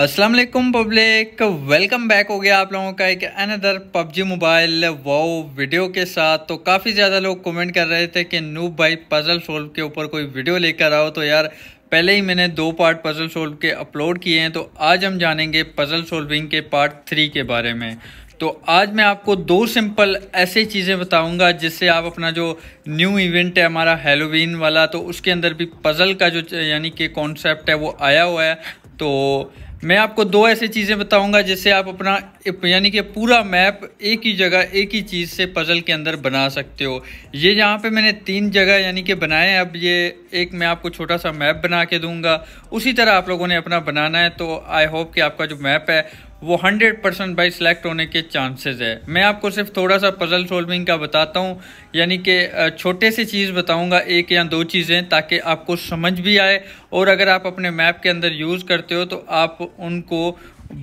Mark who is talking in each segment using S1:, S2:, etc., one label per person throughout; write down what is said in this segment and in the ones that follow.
S1: Aslam public welcome back हो गया आप लोगों का एक another PUBG mobile wow video के साथ तो काफ़ी ज़्यादा लोग कमेंट कर रहे थे कि नूब भाई पजल सोल्व के ऊपर कोई वीडियो लेकर आओ तो यार पहले ही मैंने दो पार्ट पजल सोल्व के अपलोड किए हैं तो आज हम जानेंगे पजल सोल्विंग के पार्ट थ्री के बारे में तो आज मैं आपको दो सिंपल ऐसे चीज़ें बताऊंगा जिससे आप अपना जो न्यू इवेंट है हमारा हेलोवीन वाला तो उसके अंदर भी पज़ल का जो यानी कि कॉन्सेप्ट है वो आया हुआ है तो मैं आपको दो ऐसी चीज़ें बताऊंगा जिससे आप अपना यानी कि पूरा मैप एक ही जगह एक ही चीज़ से पज़ल के अंदर बना सकते हो ये यहाँ पे मैंने तीन जगह यानी कि बनाए हैं अब ये एक मैं आपको छोटा सा मैप बना के दूंगा उसी तरह आप लोगों ने अपना बनाना है तो आई होप कि आपका जो मैप है वो 100 परसेंट बाई सेलेक्ट होने के चांसेस है मैं आपको सिर्फ थोड़ा सा पजल सोल्विंग का बताता हूँ यानी कि छोटे से चीज़ बताऊँगा एक या दो चीज़ें ताकि आपको समझ भी आए और अगर आप अपने मैप के अंदर यूज़ करते हो तो आप उनको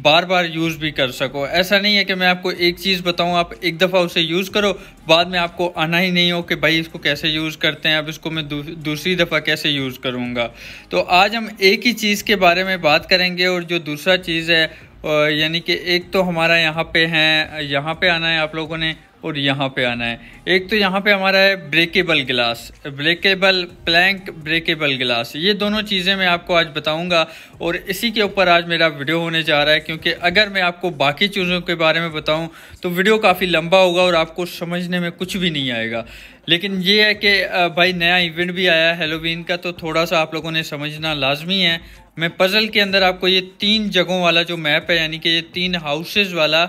S1: बार बार यूज़ भी कर सको ऐसा नहीं है कि मैं आपको एक चीज़ बताऊं आप एक दफ़ा उसे यूज़ करो बाद में आपको आना ही नहीं हो कि भाई इसको कैसे यूज़ करते हैं अब इसको मैं दू, दूसरी दफ़ा कैसे यूज़ करूँगा तो आज हम एक ही चीज़ के बारे में बात करेंगे और जो दूसरा चीज़ है यानी कि एक तो हमारा यहाँ पे है यहाँ पे आना है आप लोगों ने और यहाँ पे आना है एक तो यहाँ पे हमारा है ब्रेकेबल गिलास ब्रेकेबल प्लैंक ब्रेकेबल गिलास ये दोनों चीज़ें मैं आपको आज बताऊंगा और इसी के ऊपर आज मेरा वीडियो होने जा रहा है क्योंकि अगर मैं आपको बाकी चीज़ों के बारे में बताऊं तो वीडियो काफ़ी लंबा होगा और आपको समझने में कुछ भी नहीं आएगा लेकिन ये है कि भाई नया इवेंट भी आया हैलोविन का तो थोड़ा सा आप लोगों ने समझना लाजमी है मैं पज़ल के अंदर आपको ये तीन जगहों वाला जो मैप है यानी कि ये तीन हाउसेज़ वाला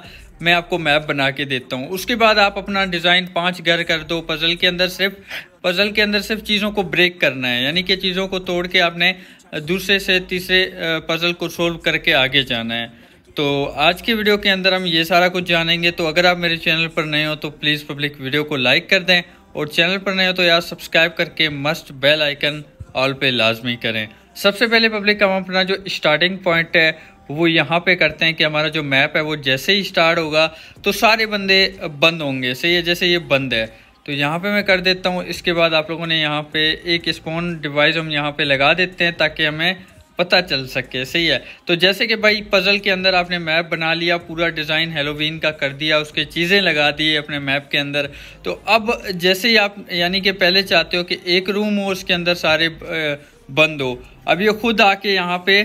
S1: मैं आपको मैप बना के देता हूँ उसके बाद आप अपना डिज़ाइन पांच घर कर दो पज़ल के अंदर सिर्फ पज़ल के अंदर सिर्फ चीज़ों को ब्रेक करना है यानी कि चीज़ों को तोड़ के आपने दूसरे से तीसरे पज़ल को सोल्व करके आगे जाना है तो आज के वीडियो के अंदर हम ये सारा कुछ जानेंगे तो अगर आप मेरे चैनल पर नए हो तो प्लीज़ पब्लिक वीडियो को लाइक कर दें और चैनल पर नए हो तो यार सब्सक्राइब करके मस्ट बेल आइकन ऑल पे लाजमी करें सबसे पहले पब्लिक हम अपना जो स्टार्टिंग पॉइंट है वो यहाँ पे करते हैं कि हमारा जो मैप है वो जैसे ही स्टार्ट होगा तो सारे बंदे बंद होंगे सही है जैसे ये बंद है तो यहाँ पे मैं कर देता हूँ इसके बाद आप लोगों ने यहाँ पे एक स्पोन डिवाइस हम यहाँ पे लगा देते हैं ताकि हमें पता चल सके सही है तो जैसे कि भाई पज़ल के अंदर आपने मैप बना लिया पूरा डिज़ाइन हेलोवीन का कर दिया उसके चीज़ें लगा दी अपने मैप के अंदर तो अब जैसे ही आप यानी कि पहले चाहते हो कि एक रूम हो उसके अंदर सारे बंद हो अब ये खुद आके यहाँ पे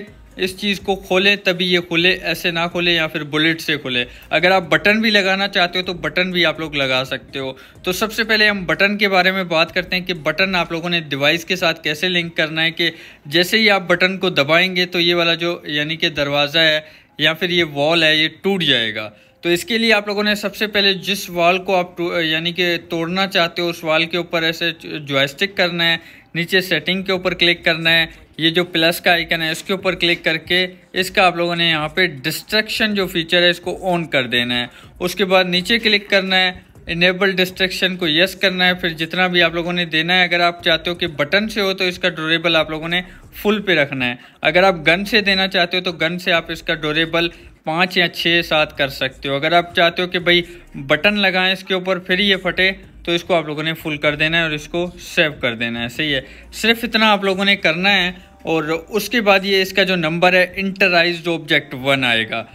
S1: इस चीज़ को खोलें तभी ये खुले ऐसे ना खोले या फिर बुलेट से खुले अगर आप बटन भी लगाना चाहते हो तो बटन भी आप लोग लगा सकते हो तो सबसे पहले हम बटन के बारे में बात करते हैं कि बटन आप लोगों ने डिवाइस के साथ कैसे लिंक करना है कि जैसे ही आप बटन को दबाएंगे तो ये वाला जो यानी कि दरवाज़ा है या फिर ये वॉल है ये टूट जाएगा तो इसके लिए आप लोगों ने सबसे पहले जिस वाल को आप यानी कि तोड़ना चाहते हो उस वाल के ऊपर ऐसे जॉयस्टिक करना है नीचे सेटिंग के ऊपर क्लिक करना है ये जो प्लस का आइकन है इसके ऊपर क्लिक करके इसका आप लोगों ने यहाँ पे डिस्ट्रक्शन जो फीचर है इसको ऑन कर देना है उसके बाद नीचे क्लिक करना है इनेबल डिस्ट्रक्शन को यस करना है फिर जितना भी आप लोगों ने देना है अगर आप चाहते हो कि बटन से हो तो इसका डोरेबल आप लोगों ने फुल पे रखना है अगर आप गन से देना चाहते हो तो गन से आप इसका डोरेबल पाँच या छः सात कर सकते हो अगर आप चाहते हो कि भाई बटन लगाएं इसके ऊपर फिर ये फटे तो इसको आप लोगों ने फुल कर देना है और इसको सेव कर देना है सही है सिर्फ इतना आप लोगों ने करना है और उसके बाद ये इसका जो नंबर है इंटराइज ऑब्जेक्ट वन आएगा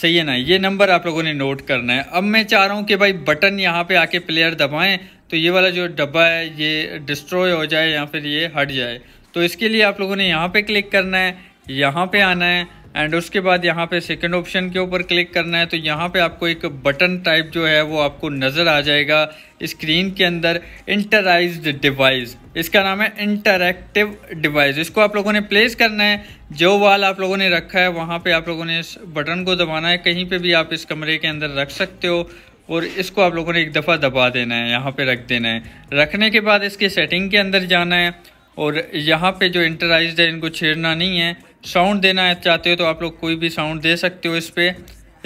S1: सही है ना ये नंबर आप लोगों ने नोट करना है अब मैं चाह रहा हूँ कि भाई बटन यहाँ पे आके प्लेयर दबाएं तो ये वाला जो डब्बा है ये डिस्ट्रॉय हो जाए या फिर ये हट जाए तो इसके लिए आप लोगों ने यहाँ पे क्लिक करना है यहाँ पे आना है एंड उसके बाद यहाँ पे सेकंड ऑप्शन के ऊपर क्लिक करना है तो यहाँ पे आपको एक बटन टाइप जो है वो आपको नज़र आ जाएगा स्क्रीन के अंदर इंटराइज डिवाइस इसका नाम है इंटरैक्टिव डिवाइस इसको आप लोगों ने प्लेस करना है जो वाल आप लोगों ने रखा है वहाँ पे आप लोगों ने इस बटन को दबाना है कहीं पर भी आप इस कमरे के अंदर रख सकते हो और इसको आप लोगों ने एक दफ़ा दबा देना है यहाँ पर रख देना है रखने के बाद इसके सेटिंग के अंदर जाना है और यहाँ पर जो इंटराइज है इनको छेड़ना नहीं है साउंड देना चाहते हो तो आप लोग कोई भी साउंड दे सकते हो इस पर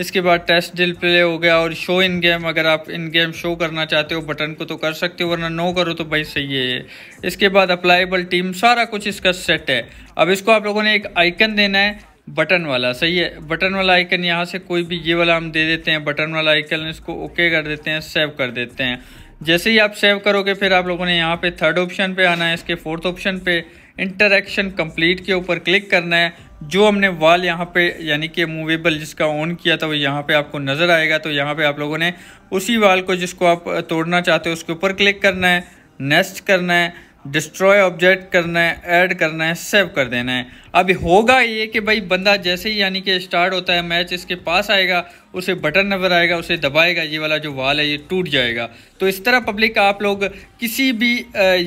S1: इसके बाद टेस्ट डिल प्ले हो गया और शो इन गेम अगर आप इन गेम शो करना चाहते हो बटन को तो कर सकते हो वरना नो करो तो भाई सही है ये इसके बाद अप्लाईबल टीम सारा कुछ इसका सेट है अब इसको आप लोगों ने एक आइकन देना है बटन वाला सही है बटन वाला आइकन यहाँ से कोई भी ये वाला हम दे देते हैं बटन वाला आइकन इसको ओके कर देते हैं सेव कर देते हैं जैसे ही आप सेव करोगे फिर आप लोगों ने यहाँ पे थर्ड ऑप्शन पे आना है इसके फोर्थ ऑप्शन पे इंटरेक्शन कंप्लीट के ऊपर क्लिक करना है जो हमने वाल यहाँ पे यानी कि मूवेबल जिसका ऑन किया था वो यहाँ पे आपको नज़र आएगा तो यहाँ पे आप लोगों ने उसी वाल को जिसको आप तोड़ना चाहते हो उसके ऊपर क्लिक करना है नेक्स्ट करना है डिस्ट्रॉय ऑब्जेक्ट करना है ऐड करना है सेव कर देना है अभी होगा ये कि भाई बंदा जैसे ही यानी कि स्टार्ट होता है मैच इसके पास आएगा उसे बटन नजर आएगा उसे दबाएगा ये वाला जो वाल है ये टूट जाएगा तो इस तरह पब्लिक आप लोग किसी भी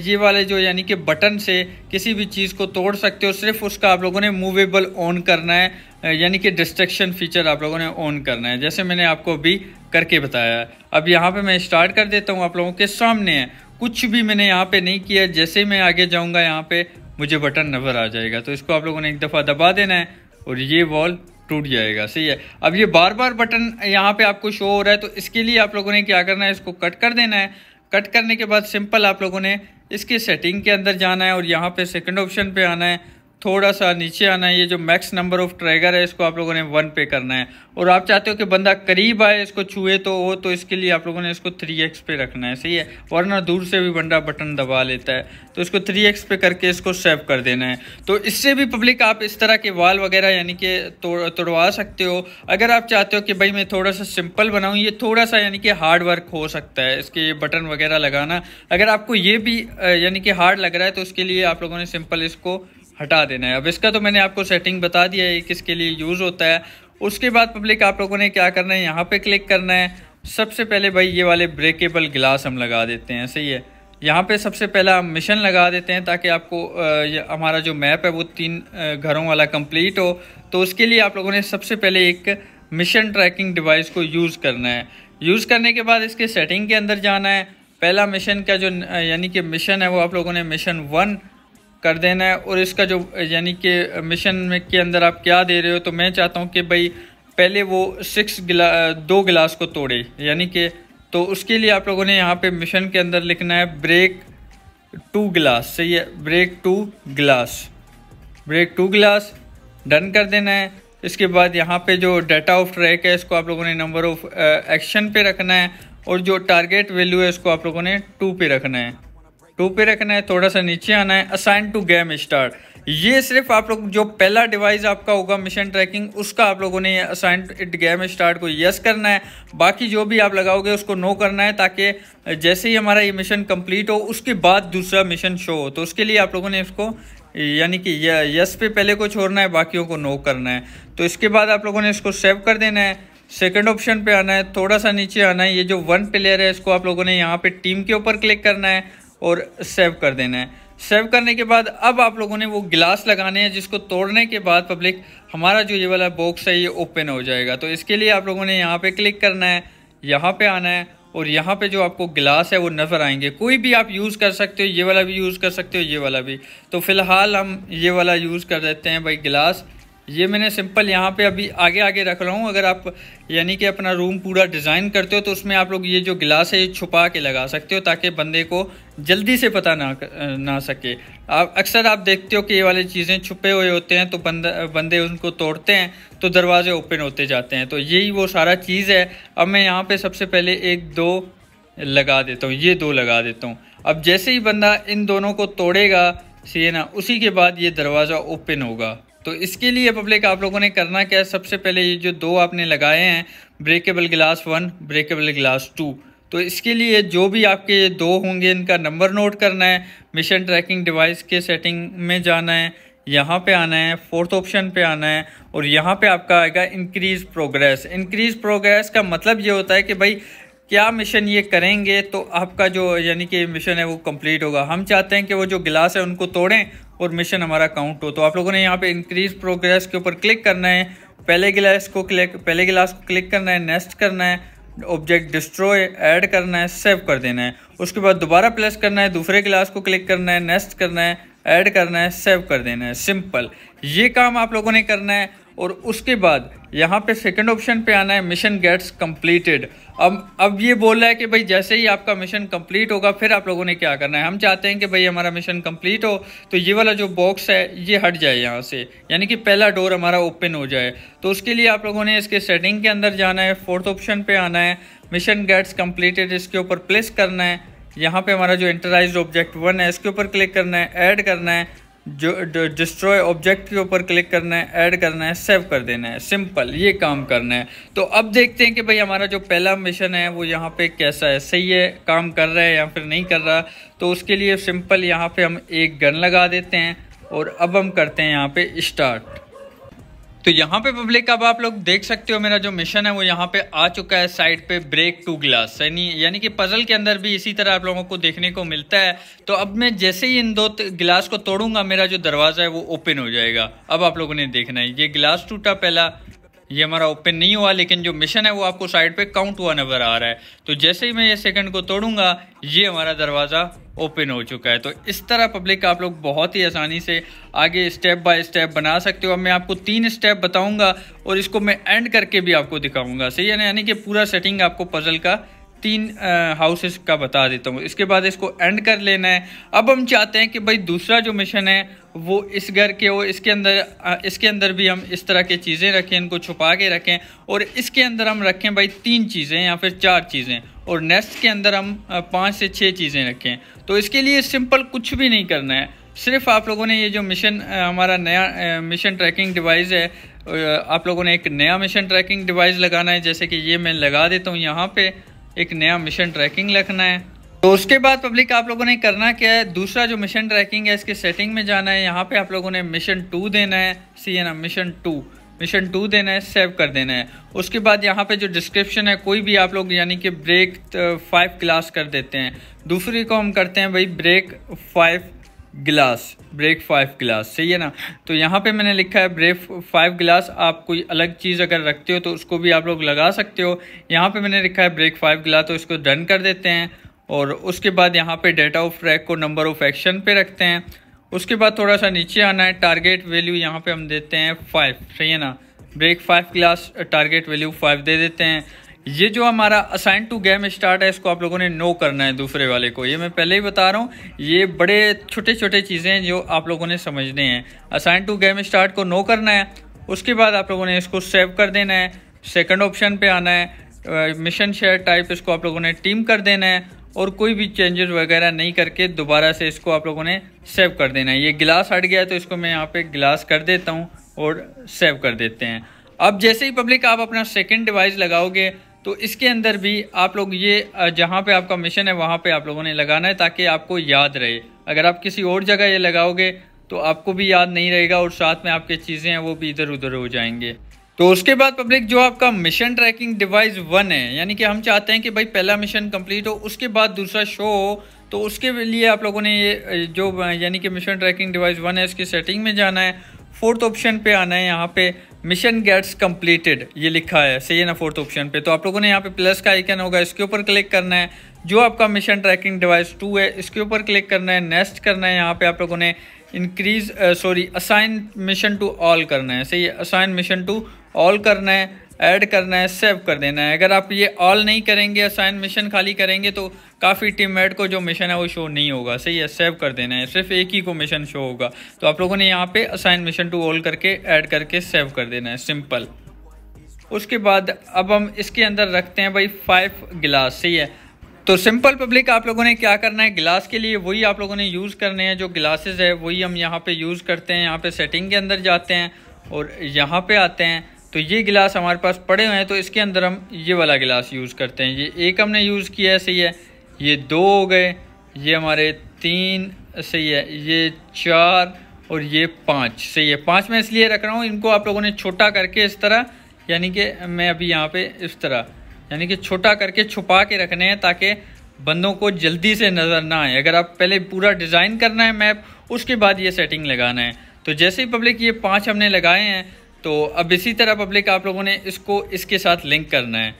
S1: ये वाले जो यानी कि बटन से किसी भी चीज़ को तोड़ सकते हो सिर्फ उसका आप लोगों ने मूवेबल ऑन करना है यानी कि डिस्ट्रक्शन फीचर आप लोगों ने ऑन करना है जैसे मैंने आपको अभी करके बताया है अब यहाँ पर मैं स्टार्ट कर देता हूँ आप लोगों के सामने है कुछ भी मैंने यहाँ पे नहीं किया जैसे मैं आगे जाऊँगा यहाँ पे मुझे बटन नज़र आ जाएगा तो इसको आप लोगों ने एक दफ़ा दबा देना है और ये वॉल टूट जाएगा सही है अब ये बार बार बटन यहाँ पे आपको शो हो रहा है तो इसके लिए आप लोगों ने क्या करना है इसको कट कर देना है कट करने के बाद सिंपल आप लोगों ने इसके सेटिंग के अंदर जाना है और यहाँ पे सेकंड ऑप्शन पे आना है थोड़ा सा नीचे आना है ये जो मैक्स नंबर ऑफ ट्रैगर है इसको आप लोगों ने वन पे करना है और आप चाहते हो कि बंदा करीब आए इसको छुए तो हो तो इसके लिए आप लोगों ने इसको थ्री एक्स पे रखना है सही है वरना दूर से भी बंदा बटन दबा लेता है तो इसको थ्री एक्स पे करके इसको सेव कर देना है तो इससे भी पब्लिक आप इस तरह के वाल वगैरह यानी कि तोड़वा सकते हो अगर आप चाहते हो कि भाई मैं थोड़ा सा सिंपल बनाऊँ ये थोड़ा सा यानी कि हार्ड वर्क हो सकता है इसके बटन वगैरह लगाना अगर आपको ये भी यानी कि हार्ड लग रहा है तो उसके लिए आप लोगों ने सिंपल इसको हटा देना है अब इसका तो मैंने आपको सेटिंग बता दिया है किसके लिए यूज़ होता है उसके बाद पब्लिक आप लोगों ने क्या करना है यहाँ पे क्लिक करना है सबसे पहले भाई ये वाले ब्रेकेबल गिलास हम लगा देते हैं सही है यहाँ पे सबसे पहला हम मिशन लगा देते हैं ताकि आपको हमारा जो मैप है वो तीन घरों वाला कंप्लीट हो तो उसके लिए आप लोगों ने सबसे पहले एक मिशन ट्रैकिंग डिवाइस को यूज़ करना है यूज़ करने के बाद इसके सेटिंग के अंदर जाना है पहला मिशन का जो यानी कि मिशन है वो आप लोगों ने मिशन वन कर देना है और इसका जो यानी कि मिशन में के अंदर आप क्या दे रहे हो तो मैं चाहता हूँ कि भाई पहले वो सिक्स गिला दो गिलास को तोड़े यानी कि तो उसके लिए आप लोगों ने यहाँ पे मिशन के अंदर लिखना है ब्रेक टू गिलास सही है ब्रेक टू गिलास ब्रेक टू गिलास डन कर देना है इसके बाद यहाँ पे जो डाटा ऑफ ट्रैक है इसको आप लोगों ने नंबर ऑफ एक्शन पे रखना है और जो टारगेट वैल्यू है इसको आप लोगों ने टू पे रखना है टू पे रखना है थोड़ा सा नीचे आना है असाइन टू गेम स्टार्ट ये सिर्फ आप लोग जो पहला डिवाइस आपका होगा मिशन ट्रैकिंग उसका आप लोगों ने असाइन इट गेम स्टार्ट को यस करना है बाकी जो भी आप लगाओगे उसको नो करना है ताकि जैसे ही हमारा ये मिशन कंप्लीट हो उसके बाद दूसरा मिशन शो हो तो उसके लिए आप लोगों ने इसको यानी कि यस पे पहले को छोड़ना है बाकियों को नो करना है तो इसके बाद आप लोगों ने इसको सेव कर देना है सेकेंड ऑप्शन पे आना है थोड़ा सा नीचे आना है ये जो वन प्लेयर है इसको आप लोगों ने यहाँ पे टीम के ऊपर क्लिक करना है और सेव कर देना है सेव करने के बाद अब आप लोगों ने वो गिलास लगाने हैं जिसको तोड़ने के बाद पब्लिक हमारा जो ये वाला बॉक्स है ये ओपन हो जाएगा तो इसके लिए आप लोगों ने यहाँ पे क्लिक करना है यहाँ पे आना है और यहाँ पे जो आपको गिलास है वो नज़र आएंगे कोई भी आप यूज़ कर सकते हो ये वाला भी यूज़ कर सकते हो ये वाला भी तो फिलहाल हम ये वाला यूज़ कर देते हैं भाई गिलास ये मैंने सिंपल यहाँ पे अभी आगे आगे रख रहा हूँ अगर आप यानी कि अपना रूम पूरा डिज़ाइन करते हो तो उसमें आप लोग ये जो गिलास है ये छुपा के लगा सकते हो ताकि बंदे को जल्दी से पता ना ना सके आप अक्सर आप देखते हो कि ये वाली चीज़ें छुपे हुए होते हैं तो बंद बंदे उनको तोड़ते हैं तो दरवाजे ओपन होते जाते हैं तो यही वो सारा चीज़ है अब मैं यहाँ पर सबसे पहले एक दो लगा देता हूँ ये दो लगा देता हूँ अब जैसे ही बंदा इन दोनों को तोड़ेगा सी है ना उसी के बाद ये दरवाज़ा ओपन होगा तो इसके लिए पब्लिक आप लोगों ने करना क्या है सबसे पहले ये जो दो आपने लगाए हैं ब्रेकेबल गिलास वन ब्रेकेबल गिलास टू तो इसके लिए जो भी आपके ये दो होंगे इनका नंबर नोट करना है मिशन ट्रैकिंग डिवाइस के सेटिंग में जाना है यहाँ पे आना है फोर्थ ऑप्शन पे आना है और यहाँ पे आपका आएगा इंक्रीज प्रोग्रेस इंक्रीज प्रोग्रेस का मतलब ये होता है कि भाई क्या मिशन ये करेंगे तो आपका जो यानी कि मिशन है वो कंप्लीट होगा हम चाहते हैं कि वो जो गिलास है उनको तोड़ें और मिशन हमारा काउंट हो तो आप लोगों ने यहाँ पे इंक्रीज प्रोग्रेस के ऊपर क्लिक करना है पहले गिलास को क्लिक पहले गिलास को क्लिक करना है नेक्स्ट करना है ऑब्जेक्ट डिस्ट्रॉय ऐड करना है सेव कर देना है उसके बाद दोबारा प्लस करना है दूसरे गिलास को क्लिक करना है नेक्स्ट करना है ऐड करना है सेव कर देना है सिंपल ये काम आप लोगों ने करना है और उसके बाद यहाँ पे सेकंड ऑप्शन पे आना है मिशन गेट्स कंप्लीटेड अब अब ये बोल रहा है कि भाई जैसे ही आपका मिशन कंप्लीट होगा फिर आप लोगों ने क्या करना है हम चाहते हैं कि भाई हमारा मिशन कंप्लीट हो तो ये वाला जो बॉक्स है ये हट जाए यहाँ से यानी कि पहला डोर हमारा ओपन हो जाए तो उसके लिए आप लोगों ने इसके सेटिंग के अंदर जाना है फोर्थ ऑप्शन पर आना है मिशन गेट्स कम्प्लीटेड इसके ऊपर प्लेस करना है यहाँ पे हमारा जो इंटराइज ऑब्जेक्ट वन है इसके ऊपर क्लिक करना है ऐड करना है जो डिस्ट्रॉय ऑब्जेक्ट के ऊपर क्लिक करना है ऐड करना है सेव कर देना है सिंपल ये काम करना है तो अब देखते हैं कि भाई हमारा जो पहला मिशन है वो यहाँ पे कैसा है सही है काम कर रहा है या फिर नहीं कर रहा तो उसके लिए सिंपल यहाँ पे हम एक गन लगा देते हैं और अब हम करते हैं यहाँ पे स्टार्ट तो यहाँ पे पब्लिक अब आप लोग देख सकते हो मेरा जो मिशन है वो यहाँ पे आ चुका है साइड पे ब्रेक टू ग्लास यानी यानी कि पजल के अंदर भी इसी तरह आप लोगों को देखने को मिलता है तो अब मैं जैसे ही इन दो गिलास को तोड़ूंगा मेरा जो दरवाज़ा है वो ओपन हो जाएगा अब आप लोगों ने देखना है ये गिलास टूटा पहला ये हमारा ओपन नहीं हुआ लेकिन जो मिशन है वो आपको साइड पे काउंट हुआ नज़र आ रहा है तो जैसे ही मैं ये सेकंड को तोड़ूंगा ये हमारा दरवाज़ा ओपन हो चुका है तो इस तरह पब्लिक आप लोग बहुत ही आसानी से आगे स्टेप बाय स्टेप बना सकते हो अब मैं आपको तीन स्टेप बताऊंगा और इसको मैं एंड करके भी आपको दिखाऊंगा सही है ना यानी कि पूरा सेटिंग आपको पजल का तीन हाउसेस का बता देता हूँ इसके बाद इसको एंड कर लेना है अब हम चाहते हैं कि भाई दूसरा जो मिशन है वो इस घर के हो इसके अंदर इसके अंदर भी हम इस तरह की चीज़ें रखें इनको छुपा के रखें और इसके अंदर हम रखें भाई तीन चीज़ें या फिर चार चीज़ें और नेक्स्ट के अंदर हम पाँच से छः चीज़ें रखें तो इसके लिए सिंपल कुछ भी नहीं करना है सिर्फ आप लोगों ने ये जो मिशन हमारा नया मिशन ट्रैकिंग डिवाइस है आप लोगों ने एक नया मिशन ट्रैकिंग डिवाइस लगाना है जैसे कि ये मैं लगा देता हूँ यहाँ पर एक नया मिशन ट्रैकिंग रखना है तो उसके बाद पब्लिक आप लोगों ने करना क्या है दूसरा जो मिशन ट्रैकिंग है इसके सेटिंग में जाना है यहाँ पे आप लोगों ने मिशन टू देना है सी है ना मिशन टू मिशन टू देना है सेव कर देना है उसके बाद यहाँ पे जो डिस्क्रिप्शन है कोई भी आप लोग यानी कि ब्रेक फाइव क्लास कर देते हैं दूसरी को हम करते हैं भाई break five glass break five glass सही है ना तो यहाँ पे मैंने लिखा है ब्रेक फाइव ग्लास आप कोई अलग चीज़ अगर रखते हो तो उसको भी आप लोग लगा सकते हो यहाँ पे मैंने लिखा है ब्रेक फाइव ग्लास तो इसको डन कर देते हैं और उसके बाद यहाँ पे डेटा ऑफ रैक को नंबर ऑफ एक्शन पे रखते हैं उसके बाद थोड़ा सा नीचे आना है टारगेट वैल्यू यहाँ पर हम देते हैं फाइव सही है ना break five glass target value five दे देते हैं ये जो हमारा असाइन टू गेम स्टार्ट है इसको आप लोगों ने नो करना है दूसरे वाले को ये मैं पहले ही बता रहा हूँ ये बड़े छोटे छोटे चीज़ें हैं जो आप लोगों ने समझने हैं असाइन टू गेम स्टार्ट को नो करना है उसके बाद आप लोगों ने इसको सेव कर देना है सेकंड ऑप्शन पे आना है मिशन शेयर टाइप इसको आप लोगों ने टीम कर देना है और कोई भी चेंजेस वगैरह नहीं करके दोबारा से इसको आप लोगों ने सेव कर देना है ये गिलास हट गया है तो इसको मैं यहाँ पर गिलास कर देता हूँ और सेव कर देते हैं अब जैसे ही पब्लिक आप अपना सेकेंड डिवाइस लगाओगे तो इसके अंदर भी आप लोग ये जहाँ पे आपका मिशन है वहाँ पे आप लोगों ने लगाना है ताकि आपको याद रहे अगर आप किसी और जगह ये लगाओगे तो आपको भी याद नहीं रहेगा और साथ में आपके चीज़ें हैं वो भी इधर उधर हो जाएंगे तो उसके बाद पब्लिक जो आपका मिशन ट्रैकिंग डिवाइस वन है यानी कि हम चाहते हैं कि भाई पहला मिशन कंप्लीट हो उसके बाद दूसरा शो हो तो उसके लिए आप लोगों ने ये जो यानी कि मिशन ट्रैकिंग डिवाइस वन है इसकी सेटिंग में जाना है फोर्थ ऑप्शन पे आना है यहाँ पे मिशन गेट्स कंप्लीटेड ये लिखा है सही है ना फोर्थ ऑप्शन पे तो आप लोगों ने यहाँ पे प्लस का आइकन होगा इसके ऊपर क्लिक करना है जो आपका मिशन ट्रैकिंग डिवाइस टू है इसके ऊपर क्लिक करना है नेक्स्ट करना है यहाँ पे आप लोगों ने increase sorry assign mission to all करना है सही है असाइन मिशन टू ऑल करना है ऐड करना है सेव कर देना है अगर आप ये ऑल नहीं करेंगे असाइन मिशन खाली करेंगे तो काफ़ी टीममेट को जो मिशन है वो शो नहीं होगा सही है सेव कर देना है सिर्फ एक ही को मिशन शो होगा तो आप लोगों ने यहाँ पे असाइन मिशन टू ऑल करके ऐड करके सेव कर देना है सिंपल उसके बाद अब हम इसके अंदर रखते हैं भाई फाइव गिलास सही है तो सिंपल पब्लिक आप लोगों ने क्या करना है गिलास के लिए वही आप लोगों ने यूज़ करने हैं जो गिलासेज है वही हम यहाँ पर यूज़ करते हैं यहाँ पे सेटिंग के अंदर जाते हैं और यहाँ पर आते हैं तो ये गिलास हमारे पास पड़े हुए हैं तो इसके अंदर हम ये वाला गिलास यूज़ करते हैं ये एक हमने यूज़ किया है सही है ये दो हो गए ये हमारे तीन सही है ये चार और ये पाँच सही है पाँच मैं इसलिए रख रहा हूँ इनको आप लोगों ने छोटा करके इस तरह यानी कि मैं अभी यहाँ पर इस तरह यानी कि छोटा करके छुपा के रखने हैं ताकि बंदों को जल्दी से नज़र ना आए अगर आप पहले पूरा डिज़ाइन करना है मैप उसके बाद ये सेटिंग लगाना है तो जैसे ही पब्लिक ये पाँच हमने लगाए हैं तो अब इसी तरह पब्लिक आप लोगों ने इसको इसके साथ लिंक करना है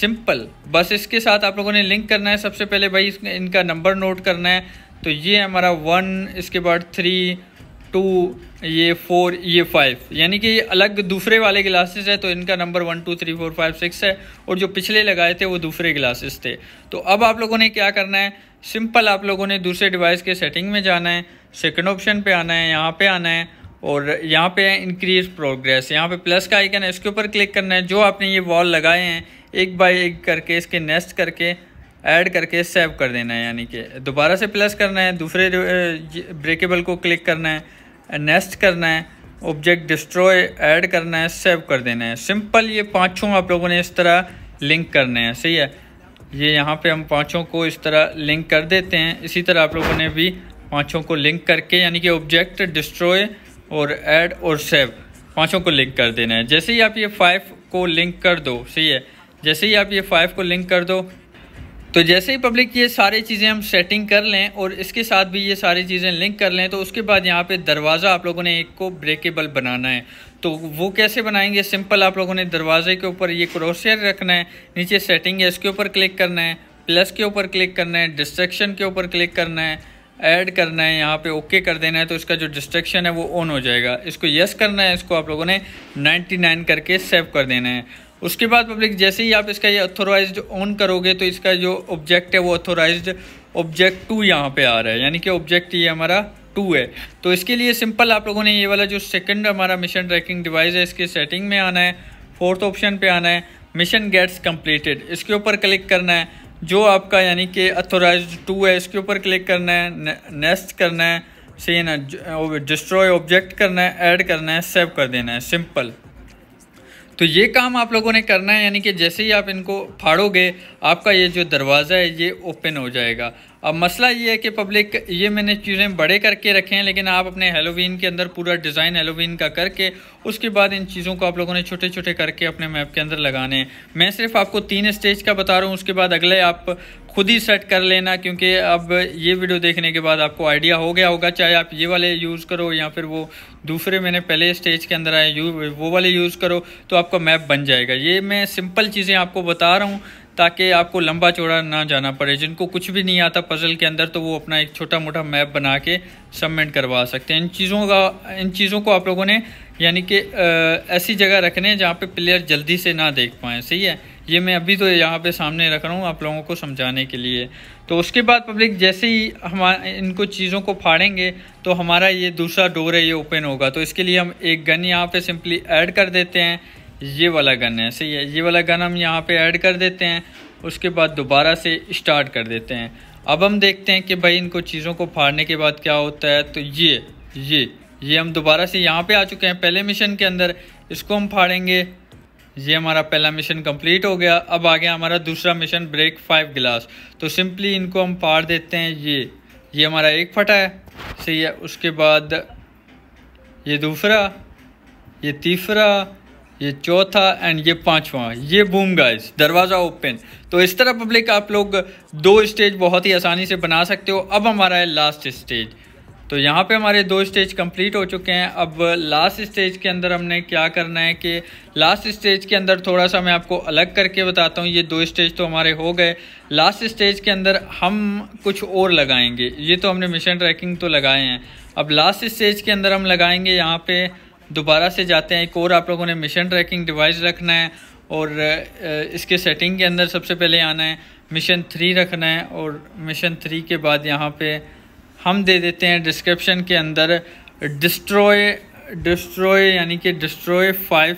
S1: सिंपल बस इसके साथ आप लोगों ने लिंक करना है सबसे पहले भाई इनका नंबर नोट करना है तो ये हमारा वन इसके बाद थ्री टू ये फोर ये फाइव यानी कि ये अलग दूसरे वाले ग्लासेस है तो इनका number one two three four five six है और जो पिछले लगाए थे वो दूसरे ग्लासेस थे तो अब आप लोगों ने क्या करना है सिंपल आप लोगों ने दूसरे डिवाइस के सेटिंग में जाना है सेकंड ऑप्शन पे आना है यहाँ पे आना है और यहाँ पे है इंक्रीज प्रोग्रेस यहाँ पे प्लस का आइकन है इसके ऊपर क्लिक करना है जो आपने ये वॉल लगाए हैं एक बाई एक करके इसके नेस्ट करके ऐड करके सेव कर देना है यानी कि दोबारा से प्लस करना है दूसरे ब्रेकेबल को क्लिक करना है नेस्ट करना है ऑब्जेक्ट डिस्ट्रॉय ऐड करना है सेव कर देना है सिंपल ये पाँचों आप लोगों ने इस तरह लिंक करने हैं सही है ये यहाँ पे हम पाँचों को इस तरह लिंक कर देते हैं इसी तरह आप लोगों ने भी पाँचों को लिंक करके यानी कि ऑब्जेक्ट डिस्ट्रॉय और ऐड और सेव पांचों को लिंक कर देना है जैसे ही आप ये फाइव को लिंक कर दो सही है जैसे ही आप ये फाइव को लिंक कर दो तो जैसे ही पब्लिक ये सारी चीज़ें हम सेटिंग कर लें और इसके साथ भी ये सारी चीज़ें लिंक कर लें तो उसके बाद यहाँ पे दरवाज़ा आप लोगों ने एक को ब्रेकेबल बनाना है तो वो कैसे बनाएंगे सिंपल आप लोगों ने दरवाजे के ऊपर ये क्रोशियर रखना है नीचे सेटिंग है इसके ऊपर क्लिक करना है प्लस के ऊपर क्लिक करना है डिस्ट्रक्शन के ऊपर क्लिक करना है ऐड करना है यहाँ पे ओके कर देना है तो इसका जो डिस्ट्रक्शन है वो ऑन हो जाएगा इसको यस करना है इसको आप लोगों ने 99 करके सेव कर देना है उसके बाद पब्लिक जैसे ही आप इसका ये अथोराइज ऑन करोगे तो इसका जो ऑब्जेक्ट है वो अथोराइज ऑब्जेक्ट टू यहाँ पे आ रहा है यानी कि ऑब्जेक्ट ये हमारा टू है तो इसके लिए सिंपल आप लोगों ने ये वाला जो सेकेंड हमारा मिशन ट्रैकिंग डिवाइस है इसके सेटिंग में आना है फोर्थ ऑप्शन पर आना है मिशन गेट्स कंप्लीटेड इसके ऊपर क्लिक करना है जो आपका यानी कि अथोराइज टू है इसके ऊपर क्लिक करना है नेस्ट करना है सीन डिस्ट्रॉय ऑब्जेक्ट करना है ऐड करना है सेव कर देना है सिंपल तो ये काम आप लोगों ने करना है यानी कि जैसे ही आप इनको फाड़ोगे आपका ये जो दरवाज़ा है ये ओपन हो जाएगा अब मसला ये है कि पब्लिक ये मैंने चीज़ें बड़े करके रखे हैं लेकिन आप अपने हेलोवीन के अंदर पूरा डिज़ाइन हेलोवीन का करके उसके बाद इन चीज़ों को आप लोगों ने छोटे छोटे करके अपने मैप के अंदर लगाने हैं मैं सिर्फ आपको तीन स्टेज का बता रहा हूँ उसके बाद अगले आप खुद ही सेट कर लेना क्योंकि अब ये वीडियो देखने के बाद आपको आइडिया हो गया होगा चाहे आप ये वाले यूज़ करो या फिर वो दूसरे मैंने पहले स्टेज के अंदर आए यू वो वाले यूज़ करो तो आपका मैप बन जाएगा ये मैं सिंपल चीज़ें आपको बता रहा हूँ ताकि आपको लंबा चौड़ा ना जाना पड़े जिनको कुछ भी नहीं आता पज़ल के अंदर तो वो अपना एक छोटा मोटा मैप बना के सबमिट करवा सकते हैं इन चीज़ों का इन चीज़ों को आप लोगों ने यानी कि ऐसी जगह रखने हैं जहाँ पर प्लेयर जल्दी से ना देख पाएँ सही है ये मैं अभी तो यहाँ पे सामने रख रहा हूँ आप लोगों को समझाने के लिए तो उसके बाद पब्लिक जैसे ही हम इनको चीज़ों को फाड़ेंगे तो हमारा ये दूसरा डोर है ये ओपन होगा तो इसके लिए हम एक गन यहाँ पे सिंपली ऐड कर देते हैं ये वाला गन है सही है ये वाला गन हम यहाँ पे ऐड कर देते हैं उसके बाद दोबारा से स्टार्ट कर देते हैं अब हम देखते हैं कि भाई इनको चीज़ों को फाड़ने के बाद क्या होता है तो ये ये ये हम दोबारा से यहाँ पे आ चुके हैं पहले मिशन के अंदर इसको हम फाड़ेंगे ये हमारा पहला मिशन कंप्लीट हो गया अब आ गया हमारा दूसरा मिशन ब्रेक फाइव गिलास तो सिंपली इनको हम फाड़ देते हैं ये ये हमारा एक फटा है सही है उसके बाद ये दूसरा ये तीसरा ये चौथा एंड ये पांचवा ये बूम गाइस दरवाज़ा ओपन तो इस तरह पब्लिक आप लोग दो स्टेज बहुत ही आसानी से बना सकते हो अब हमारा है लास्ट स्टेज तो यहाँ पे हमारे दो स्टेज कंप्लीट हो चुके हैं अब लास्ट स्टेज के अंदर हमने क्या करना है कि लास्ट स्टेज के अंदर थोड़ा सा मैं आपको अलग करके बताता हूँ ये दो स्टेज तो हमारे हो गए लास्ट स्टेज के अंदर हम कुछ और लगाएंगे ये तो हमने मिशन ट्रैकिंग तो लगाए हैं अब लास्ट स्टेज के अंदर हम लगाएंगे यहाँ पे दोबारा से जाते हैं एक और आप लोगों ने मिशन ट्रैकिंग डिवाइस रखना है और इसके सेटिंग के अंदर सबसे पहले आना है मिशन थ्री रखना है और मिशन थ्री के बाद यहाँ पे हम दे देते हैं डिस्क्रिप्शन के अंदर डिस्ट्रॉय डिस्ट्रॉय यानी कि destroy five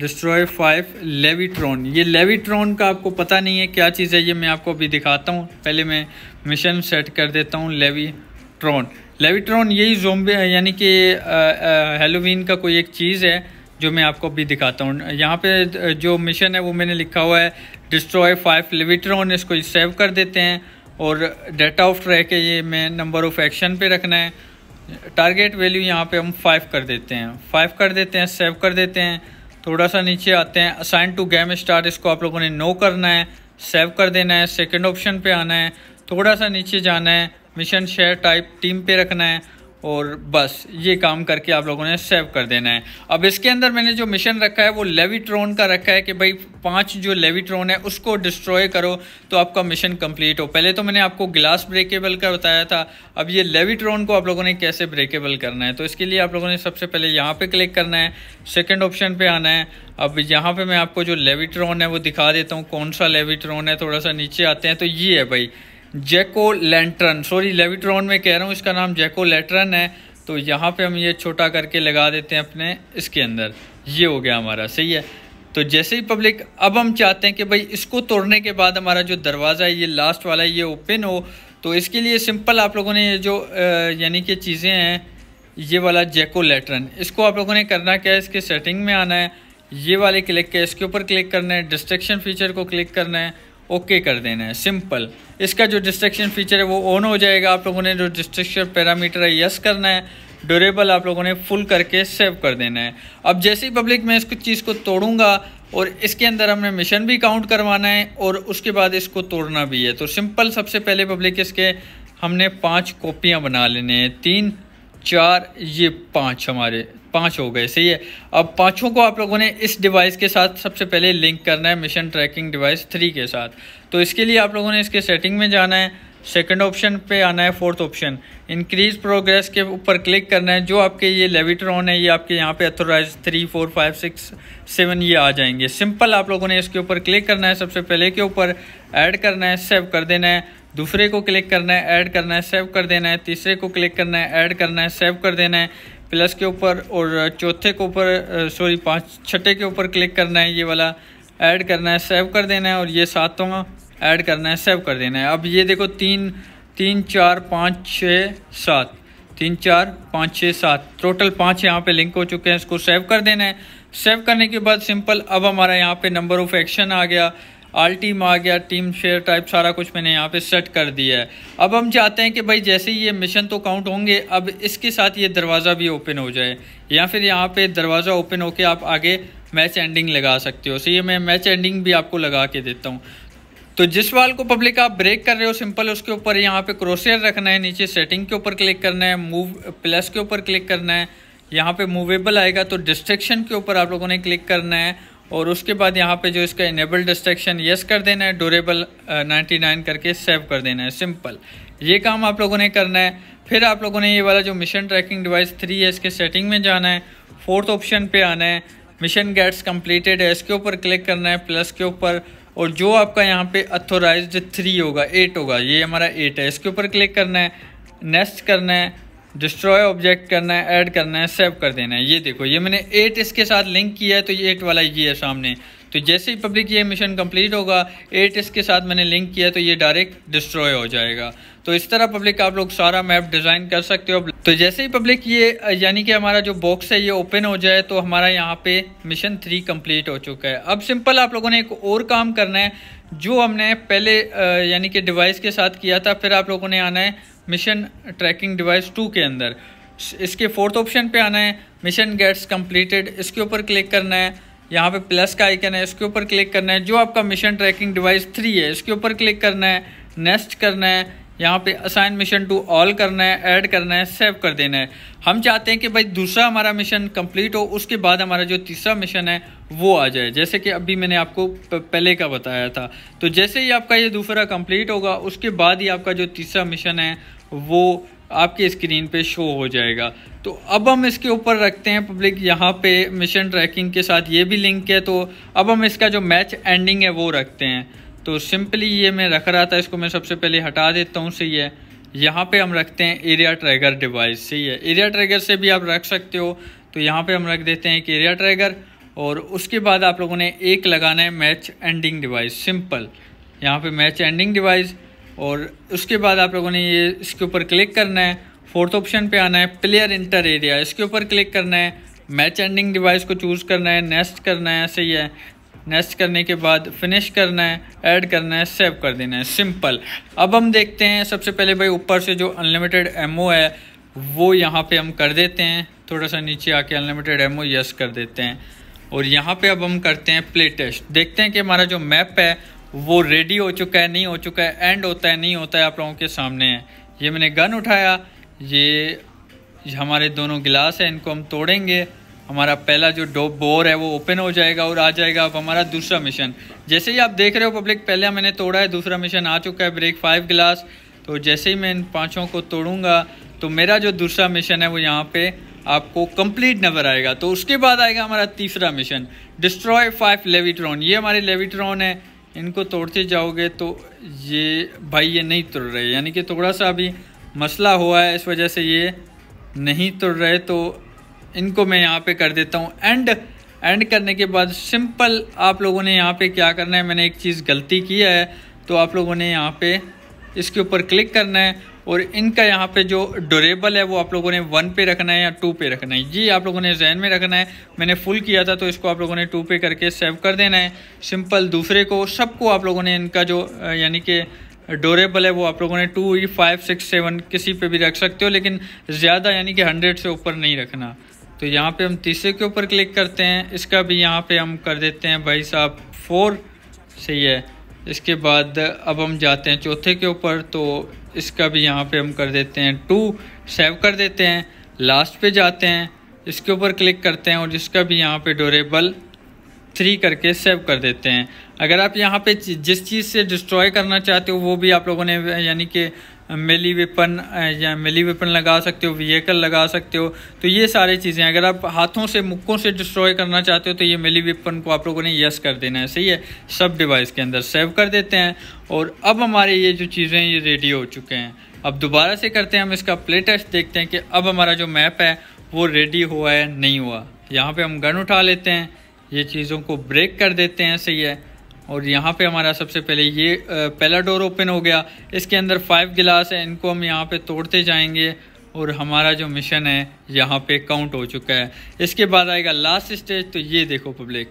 S1: destroy five Levitron ये लेविट्रॉन का आपको पता नहीं है क्या चीज़ है ये मैं आपको अभी दिखाता हूँ पहले मैं मिशन सेट कर देता हूँ लेविट्रॉन लेविट्रॉन यही जोम्बे है यानी कि हेलोवीन का कोई एक चीज़ है जो मैं आपको अभी दिखाता हूँ यहाँ पे जो मिशन है वो मैंने लिखा हुआ है डिस्ट्रॉय फाइव लेविट्रॉन इसको सेव कर देते हैं और डेटा ऑफ ट्रैक है ये मैं नंबर ऑफ एक्शन पे रखना है टारगेट वैल्यू यहाँ पे हम फाइव कर देते हैं फाइव कर देते हैं सेव कर देते हैं थोड़ा सा नीचे आते हैं असाइन टू गेम स्टार इसको आप लोगों ने नो करना है सेव कर देना है सेकेंड ऑप्शन पर आना है थोड़ा सा नीचे जाना है मिशन शेयर टाइप टीम पे रखना है और बस ये काम करके आप लोगों ने सेव कर देना है अब इसके अंदर मैंने जो मिशन रखा है वो लेविट्रॉन का रखा है कि भाई पांच जो लेविट्रॉन है उसको डिस्ट्रॉय करो तो आपका मिशन कंप्लीट हो पहले तो मैंने आपको ग्लास ब्रेकेबल का बताया था अब ये लेविट्रॉन को आप लोगों ने कैसे ब्रेकेबल करना है तो इसके लिए आप लोगों ने सबसे पहले यहाँ पर क्लिक करना है सेकेंड ऑप्शन पर आना है अब यहाँ पर मैं आपको जो लेविट्रॉन है वो दिखा देता हूँ कौन सा लेविट्रॉन है थोड़ा सा नीचे आते हैं तो ये है भाई जैको लेंट्रन सॉरी लेविट्रॉन में कह रहा हूँ इसका नाम जैको लेट्रन है तो यहाँ पे हम ये छोटा करके लगा देते हैं अपने इसके अंदर ये हो गया हमारा सही है तो जैसे ही पब्लिक अब हम चाहते हैं कि भाई इसको तोड़ने के बाद हमारा जो दरवाज़ा है ये लास्ट वाला ये ओपन हो तो इसके लिए सिंपल आप लोगों ने ये जो यानी कि चीज़ें हैं ये वाला जैको लेटरन इसको आप लोगों ने करना क्या है इसके सेटिंग में आना है ये वाले क्लिक के इसके ऊपर क्लिक करना है डिस्ट्रक्शन फीचर को क्लिक करना है ओके कर देना है सिंपल इसका जो डिस्ट्रक्शन फीचर है वो ऑन हो जाएगा आप लोगों ने जो डिस्ट्रक्शन पैरामीटर है यस करना है ड्यूरेबल आप लोगों ने फुल करके सेव कर देना है अब जैसे ही पब्लिक मैं इस चीज़ को तोड़ूंगा और इसके अंदर हमने मिशन भी काउंट करवाना है और उसके बाद इसको तोड़ना भी है तो सिंपल सबसे पहले पब्लिक इसके हमने पाँच कॉपियाँ बना लेने हैं तीन चार ये पाँच हमारे पाँच हो गए सही है अब पाँचों को आप लोगों ने इस डिवाइस के साथ सबसे पहले लिंक करना है मिशन ट्रैकिंग डिवाइस थ्री के साथ तो इसके लिए आप लोगों ने इसके सेटिंग में जाना है सेकंड ऑप्शन पे आना है फोर्थ ऑप्शन इंक्रीज प्रोग्रेस के ऊपर क्लिक करना है जो आपके ये लेविट्रॉन है ये आपके यहाँ पे authorize three four five six seven ये आ जाएंगे सिंपल आप लोगों ने इसके ऊपर क्लिक करना है सबसे पहले के ऊपर ऐड करना है सेव कर देना है दूसरे को क्लिक करना है ऐड करना है सेव कर देना है तीसरे को क्लिक करना है ऐड करना है सेव कर देना है प्लस के ऊपर और चौथे के ऊपर सॉरी पाँच छठे के ऊपर क्लिक करना है ये वाला ऐड करना है सेव कर देना है और ये सातों ऐड करना है सेव कर देना है अब ये देखो तीन तीन चार पाँच छः सात तीन चार पाँच छः सात टोटल पाँच यहाँ पे लिंक हो चुके हैं इसको सेव कर देना है सेव करने के बाद सिंपल अब हमारा यहाँ पे नंबर ऑफ एक्शन आ गया आल टीम आ गया टीम शेयर टाइप सारा कुछ मैंने यहाँ पे सेट कर दिया है अब हम चाहते हैं कि भाई जैसे ही ये मिशन तो काउंट होंगे अब इसके साथ ये दरवाज़ा भी ओपन हो जाए या फिर यहाँ पे दरवाज़ा ओपन होके आप आगे मैच एंडिंग लगा सकते हो सो ये मैं मैच एंडिंग भी आपको लगा के देता हूँ तो जिस वाल को पब्लिक आप ब्रेक कर रहे हो सिंपल उसके ऊपर यहाँ पे क्रोसियर रखना है नीचे सेटिंग के ऊपर क्लिक करना है मूव प्लस के ऊपर क्लिक करना है यहाँ पे मूवेबल आएगा तो डिस्ट्रिक्शन के ऊपर आप लोगों ने क्लिक करना है और उसके बाद यहाँ पे जो इसका इनेबल डिस्ट्रक्शन येस कर देना है ड्यूरेबल 99 uh, करके सेव कर देना है सिंपल ये काम आप लोगों ने करना है फिर आप लोगों ने ये वाला जो मिशन ट्रैकिंग डिवाइस थ्री है इसके सेटिंग में जाना है फोर्थ ऑप्शन पे आना है मिशन गेट्स कंप्लीटेड है इसके ऊपर क्लिक करना है प्लस के ऊपर और जो आपका यहाँ पे अथोराइज थ्री होगा एट होगा ये हमारा एट है इसके ऊपर क्लिक करना है नेक्स्ट करना है डिस्ट्रॉय ऑब्जेक्ट करना है ऐड करना है सेव कर देना है ये देखो ये मैंने एट इसके साथ लिंक किया है तो ये एट वाला ये है सामने तो जैसे ही पब्लिक ये मिशन कंप्लीट होगा एट इसके साथ मैंने लिंक किया तो ये डायरेक्ट डिस्ट्रॉय हो जाएगा तो इस तरह पब्लिक आप लोग सारा मैप डिज़ाइन कर सकते हो तो जैसे ही पब्लिक ये यानी कि हमारा जो बॉक्स है ये ओपन हो जाए तो हमारा यहाँ पे मिशन थ्री कंप्लीट हो चुका है अब सिंपल आप लोगों ने एक और काम करना है जो हमने पहले यानी कि डिवाइस के साथ किया था फिर आप लोगों ने आना है मिशन ट्रैकिंग डिवाइस टू के अंदर इसके फोर्थ ऑप्शन पे आना है मिशन गेट्स कंप्लीटेड इसके ऊपर क्लिक करना है यहाँ पे प्लस का आइकन है इसके ऊपर क्लिक करना है जो आपका मिशन ट्रैकिंग डिवाइस थ्री है इसके ऊपर क्लिक करना है नेक्स्ट करना है यहाँ पे असाइन मिशन टू ऑल करना है ऐड करना है सेव कर देना है हम चाहते हैं कि भाई दूसरा हमारा मिशन कंप्लीट हो उसके बाद हमारा जो तीसरा मिशन है वो आ जाए जैसे कि अभी मैंने आपको पहले का बताया था तो जैसे ही आपका ये दूसरा कंप्लीट होगा उसके बाद ही आपका जो तीसरा मिशन है वो आपके स्क्रीन पे शो हो जाएगा तो अब हम इसके ऊपर रखते हैं पब्लिक यहाँ पे मिशन ट्रैकिंग के साथ ये भी लिंक है तो अब हम इसका जो मैच एंडिंग है वो रखते हैं तो सिंपली ये मैं रख रहा था इसको मैं सबसे पहले हटा देता हूँ सही है यहाँ पे हम रखते हैं एरिया ट्रैगर डिवाइस सही है एरिया ट्रैगर से भी आप रख सकते हो तो यहाँ पर हम रख देते हैं एक एरिया ट्रैगर और उसके बाद आप लोगों ने एक लगाना है मैच एंडिंग डिवाइस सिंपल यहाँ पर मैच एंडिंग डिवाइस और उसके बाद आप लोगों ने ये इसके ऊपर क्लिक करना है फोर्थ ऑप्शन पे आना है प्लेयर इंटर एरिया इसके ऊपर क्लिक करना है मैच एंडिंग डिवाइस को चूज़ करना है नेस्ट करना है ऐसे ही है नेस्ट करने के बाद फिनिश करना है ऐड करना है सेव कर देना है सिंपल अब हम देखते हैं सबसे पहले भाई ऊपर से जो अनलिमिटेड एमओ है वो यहाँ पे हम कर देते हैं थोड़ा सा नीचे आके अनलिमिटेड एमओ यस कर देते हैं और यहाँ पे अब हम करते हैं प्ले टेस्ट देखते हैं कि हमारा जो मैप है वो रेडी हो चुका है नहीं हो चुका है एंड होता है नहीं होता है आप लोगों के सामने है ये मैंने गन उठाया ये हमारे दोनों गिलास हैं इनको हम तोड़ेंगे हमारा पहला जो डोप बोर है वो ओपन हो जाएगा और आ जाएगा अब हमारा दूसरा मिशन जैसे ही आप देख रहे हो पब्लिक पहले मैंने तोड़ा है दूसरा मिशन आ चुका है ब्रेक फाइव गिलास तो जैसे ही मैं इन पाँचों को तोड़ूंगा तो मेरा जो दूसरा मिशन है वो यहाँ पे आपको कंप्लीट नजर आएगा तो उसके बाद आएगा हमारा तीसरा मिशन डिस्ट्रॉय फाइव लेविट्रॉन ये हमारे लेविट्रॉन है इनको तोड़ते जाओगे तो ये भाई ये नहीं तोड़ रहे यानी कि थोड़ा तो सा अभी मसला हुआ है इस वजह से ये नहीं तोड़ रहे तो इनको मैं यहाँ पे कर देता हूँ एंड एंड करने के बाद सिंपल आप लोगों ने यहाँ पे क्या करना है मैंने एक चीज़ गलती की है तो आप लोगों ने यहाँ पे इसके ऊपर क्लिक करना है और इनका यहाँ पे जो ड्यूरेबल है वो आप लोगों ने वन पे रखना है या टू पे रखना है ये आप लोगों ने जहन में रखना है मैंने फुल किया था तो इसको आप लोगों ने टू पे करके सेव कर देना है सिंपल दूसरे को सबको आप लोगों ने इनका जो यानी कि डोरेबल है वो आप लोगों ने टू ई फाइव सिक्स सेवन किसी पे भी रख सकते हो लेकिन ज़्यादा यानी कि हंड्रेड से ऊपर नहीं रखना तो यहाँ पे हम तीसरे के ऊपर क्लिक करते हैं इसका भी यहाँ पे हम कर देते हैं भाई साहब फोर सही है इसके बाद अब हम जाते हैं चौथे के ऊपर तो इसका भी यहाँ पे हम कर देते हैं टू सेव कर देते हैं लास्ट पे जाते हैं इसके ऊपर क्लिक करते हैं और जिसका भी यहाँ पे डोरेबल थ्री करके सेव कर देते हैं अगर आप यहाँ पे जिस चीज़ से डिस्ट्रॉय करना चाहते हो वो भी आप लोगों ने यानी कि मेली वेपन या मेली वेपन लगा सकते हो व्हीकल लगा सकते हो तो ये सारी चीज़ें अगर आप हाथों से मुक्कों से डिस्ट्रॉय करना चाहते हो तो ये मेली वेपन को आप लोगों ने यस कर देना है सही है सब डिवाइस के अंदर सेव कर देते हैं और अब हमारे ये जो चीज़ें ये रेडी हो चुके हैं अब दोबारा से करते हैं हम इसका प्ले टेस्ट देखते हैं कि अब हमारा जो मैप है वो रेडी हुआ है नहीं हुआ यहाँ पर हम गन उठा लेते हैं ये चीज़ों को ब्रेक कर देते हैं सही है और यहाँ पे हमारा सबसे पहले ये पहला डोर ओपन हो गया इसके अंदर फाइव गिलास है इनको हम यहाँ पे तोड़ते जाएंगे और हमारा जो मिशन है यहाँ पे काउंट हो चुका है इसके बाद आएगा लास्ट स्टेज तो ये देखो पब्लिक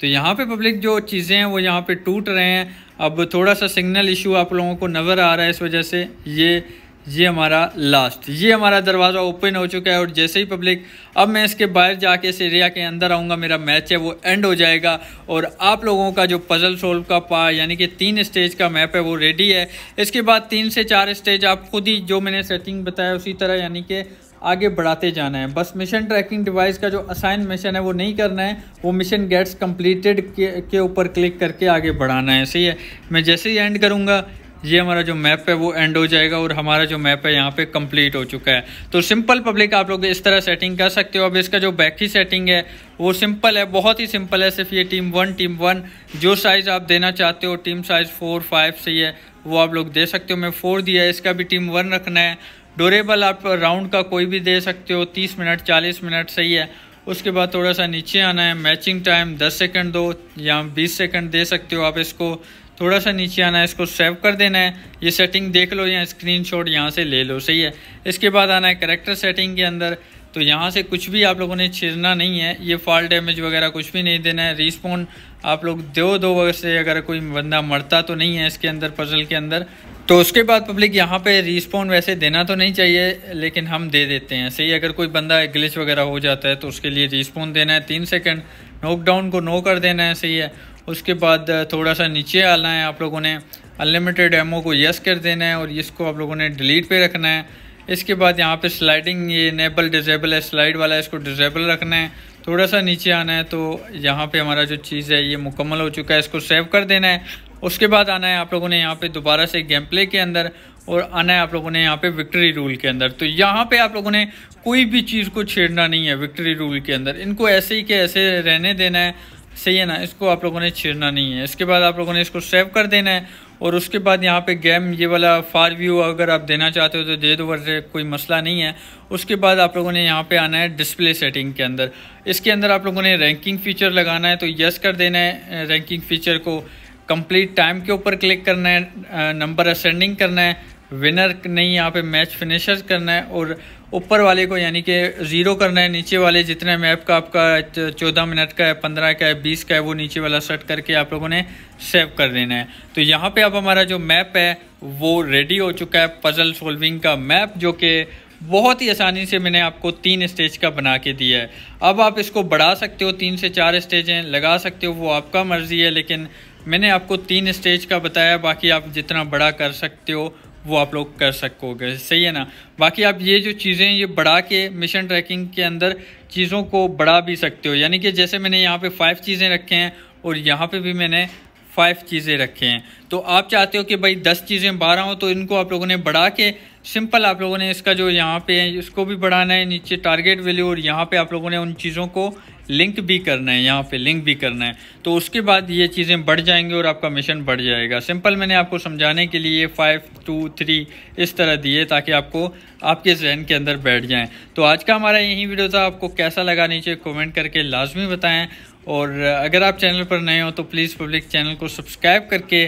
S1: तो यहाँ पे पब्लिक जो चीज़ें हैं वो यहाँ पे टूट रहे हैं अब थोड़ा सा सिग्नल इशू आप लोगों को नज़र आ रहा है इस वजह से ये ये हमारा लास्ट ये हमारा दरवाज़ा ओपन हो चुका है और जैसे ही पब्लिक अब मैं इसके बाहर जाके इस एरिया के अंदर आऊँगा मेरा मैच है वो एंड हो जाएगा और आप लोगों का जो पज़ल सोल्व का पा यानी कि तीन स्टेज का मैप है वो रेडी है इसके बाद तीन से चार स्टेज आप खुद ही जो मैंने सेटिंग बताया उसी तरह यानी कि आगे बढ़ाते जाना है बस मिशन ट्रैकिंग डिवाइस का जो असाइन मिशन है वो नहीं करना है वो मिशन गेट्स कंप्लीटेड के ऊपर क्लिक करके आगे बढ़ाना है सही है मैं जैसे ही एंड करूँगा ये हमारा जो मैप है वो एंड हो जाएगा और हमारा जो मैप है यहाँ पे कंप्लीट हो चुका है तो सिंपल पब्लिक आप लोग इस तरह सेटिंग कर सकते हो अब इसका जो बैक की सेटिंग है वो सिंपल है बहुत ही सिंपल है सिर्फ ये टीम वन टीम वन जो साइज़ आप देना चाहते हो टीम साइज़ फोर फाइव से है वो आप लोग दे सकते हो मैं फोर दिया है इसका भी टीम वन रखना है डोरेबल आप राउंड का कोई भी दे सकते हो तीस मिनट चालीस मिनट सही है उसके बाद थोड़ा सा नीचे आना है मैचिंग टाइम दस सेकंड दो या बीस सेकंड दे सकते हो आप इसको थोड़ा सा नीचे आना है इसको सेव कर देना है ये सेटिंग देख लो या स्क्रीन शॉट यहाँ से ले लो सही है इसके बाद आना है करेक्टर सेटिंग के अंदर तो यहाँ से कुछ भी आप लोगों ने छिड़ना नहीं है ये फॉल डैमेज वगैरह कुछ भी नहीं देना है रिस्पॉन्ड आप लोग दो दो वगैरह से अगर कोई बंदा मरता तो नहीं है इसके अंदर पजल के अंदर तो उसके बाद पब्लिक यहाँ पे रिस्पॉन्ड वैसे देना तो नहीं चाहिए लेकिन हम दे देते हैं सही अगर कोई बंदा ग्लिच वगैरह हो जाता है तो उसके लिए रिस्पॉन्ड देना है तीन सेकेंड नोकडाउन को नो कर देना है सही है उसके बाद थोड़ा सा नीचे आना है आप लोगों ने अनलिमिटेड एमओ को यस कर देना है और इसको आप लोगों ने डिलीट पे रखना है इसके बाद यहाँ पे स्लाइडिंग ये इनेबल डिजेबल है स्लाइड वाला है इसको डिजेबल रखना है थोड़ा सा नीचे आना है तो यहाँ पे हमारा जो चीज़ है ये मुकम्मल हो चुका है इसको सेव कर देना है उसके बाद आना है आप लोगों ने यहाँ पे दोबारा से गेम प्ले के अंदर और आना है आप लोगों ने यहाँ पे विक्ट्री रूल के अंदर तो यहाँ पे आप लोगों ने कोई भी चीज़ को छेड़ना नहीं है विक्ट्री रूल के अंदर इनको ऐसे ही के ऐसे रहने देना है सही है ना इसको आप लोगों ने छेड़ना नहीं है इसके बाद आप लोगों ने इसको सेव कर देना है और उसके बाद यहाँ पे गेम ये वाला फार व्यू अगर आप देना चाहते हो तो दे दो वर्ष कोई मसला नहीं है उसके बाद आप लोगों ने यहाँ पे आना है डिस्प्ले सेटिंग के अंदर इसके अंदर आप लोगों ने रैंकिंग फ़ीचर लगाना है तो यस कर देना है रैंकिंग फ़ीचर को कंप्लीट टाइम के ऊपर क्लिक करना है नंबर असेंडिंग करना है विनर नहीं यहाँ पे मैच फिनिशर करना है और ऊपर वाले को यानी कि ज़ीरो करना है नीचे वाले जितने मैप का आपका चौदह मिनट का है पंद्रह का है बीस का है वो नीचे वाला सेट करके आप लोगों ने सेव कर देना है तो यहाँ पे अब हमारा जो मैप है वो रेडी हो चुका है पज़ल सोल्विंग का मैप जो कि बहुत ही आसानी से मैंने आपको तीन स्टेज का बना के दिया है अब आप इसको बढ़ा सकते हो तीन से चार स्टेजें लगा सकते हो वो आपका मर्ज़ी है लेकिन मैंने आपको तीन स्टेज का बताया बाकी आप जितना बड़ा कर सकते हो वो आप लोग कर सकोगे सही है ना बाकी आप ये जो चीज़ें ये बढ़ा के मिशन ट्रैकिंग के अंदर चीज़ों को बढ़ा भी सकते हो यानी कि जैसे मैंने यहाँ पे फाइव चीज़ें रखे हैं और यहाँ पे भी मैंने फाइव चीज़ें रखे हैं तो आप चाहते हो कि भाई दस चीज़ें बारह हों तो इनको आप लोगों ने बढ़ा के सिंपल आप लोगों ने इसका जो यहाँ पे है इसको भी बढ़ाना है नीचे टारगेट वैल्यू और यहाँ पे आप लोगों ने उन चीज़ों को लिंक भी करना है यहाँ पे लिंक भी करना है तो उसके बाद ये चीज़ें बढ़ जाएंगी और आपका मिशन बढ़ जाएगा सिंपल मैंने आपको समझाने के लिए फाइव टू थ्री इस तरह दिए ताकि आपको आपके जहन के अंदर बैठ जाएं तो आज का हमारा यही वीडियो था आपको कैसा लगा नीचे कमेंट करके लाजमी बताएं और अगर आप चैनल पर नए हो तो प्लीज़ पब्लिक चैनल को सब्सक्राइब करके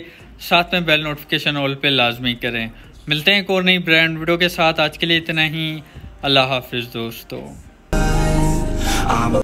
S1: साथ में बेल नोटिफिकेशन ऑल पर लाजमी करें मिलते हैं एक और नई ब्रांड वीडियो के साथ आज के लिए इतना ही अल्लाह हाफिज़ दोस्तों